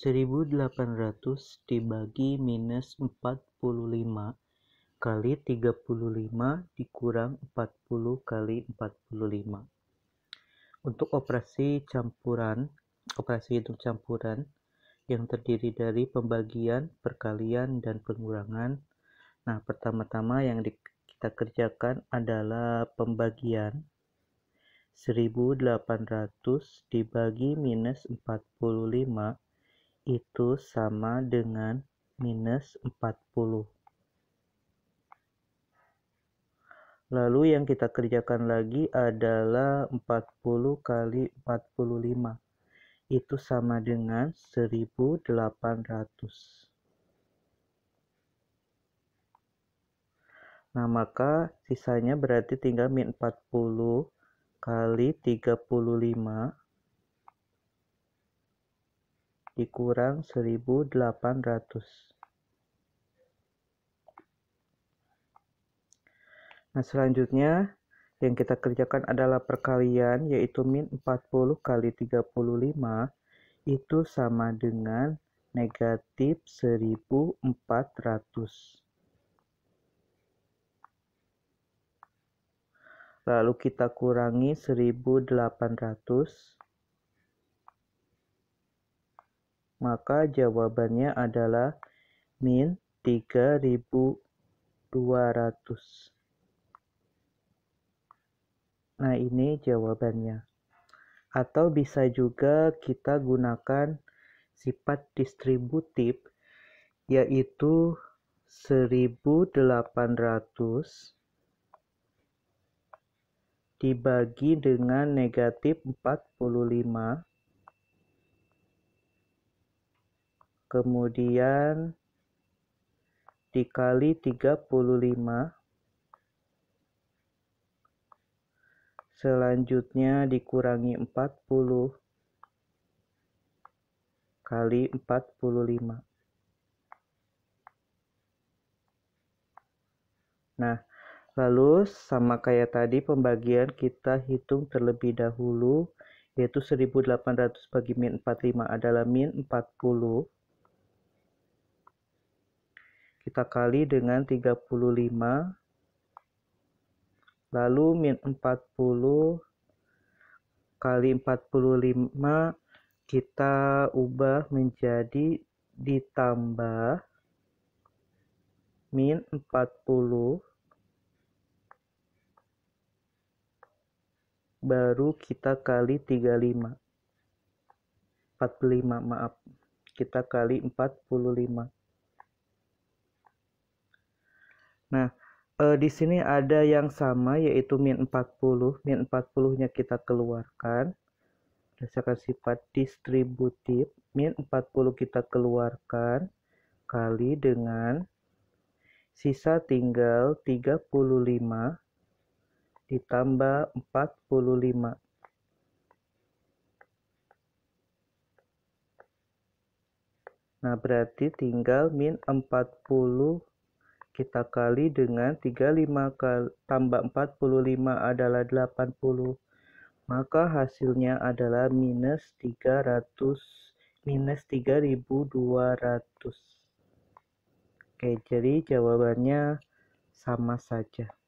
1800 dibagi minus 45 kali 35 dikurang 40 kali 45. Untuk operasi campuran, operasi hitung campuran yang terdiri dari pembagian, perkalian, dan pengurangan. Nah, pertama-tama yang di, kita kerjakan adalah pembagian 1800 dibagi minus 45 itu sama dengan minus 40. Lalu yang kita kerjakan lagi adalah 40 kali 45. Itu sama dengan 1800. Nah, maka sisanya berarti tinggal min 40 kali 35 dikurang kurang seribu Nah, selanjutnya yang kita kerjakan adalah perkalian yaitu min 40 kali 35 itu sama dengan negatif 1400. Lalu kita kurangi 1800 Maka jawabannya adalah min 3200. Nah, ini jawabannya. Atau bisa juga kita gunakan sifat distributif yaitu 1800 dibagi dengan negatif 45 kemudian dikali 35 selanjutnya dikurangi 40 kali 45 Nah, lalu sama kayak tadi pembagian kita hitung terlebih dahulu yaitu 1800 bagi min 45 adalah min 40 kita kali dengan 35 lalu min 40 kali 45 kita ubah menjadi ditambah min 40 baru kita kali 35 45 maaf kita kali 45 Nah, e, di sini ada yang sama yaitu min 40. Min 40-nya kita keluarkan berdasarkan sifat distributif. Min 40 kita keluarkan kali dengan sisa tinggal 35 ditambah 45. Nah, berarti tinggal min 40 kita kali dengan 35 kali, tambah 45 adalah 80 maka hasilnya adalah minus 300 minus 3200 oke jadi jawabannya sama saja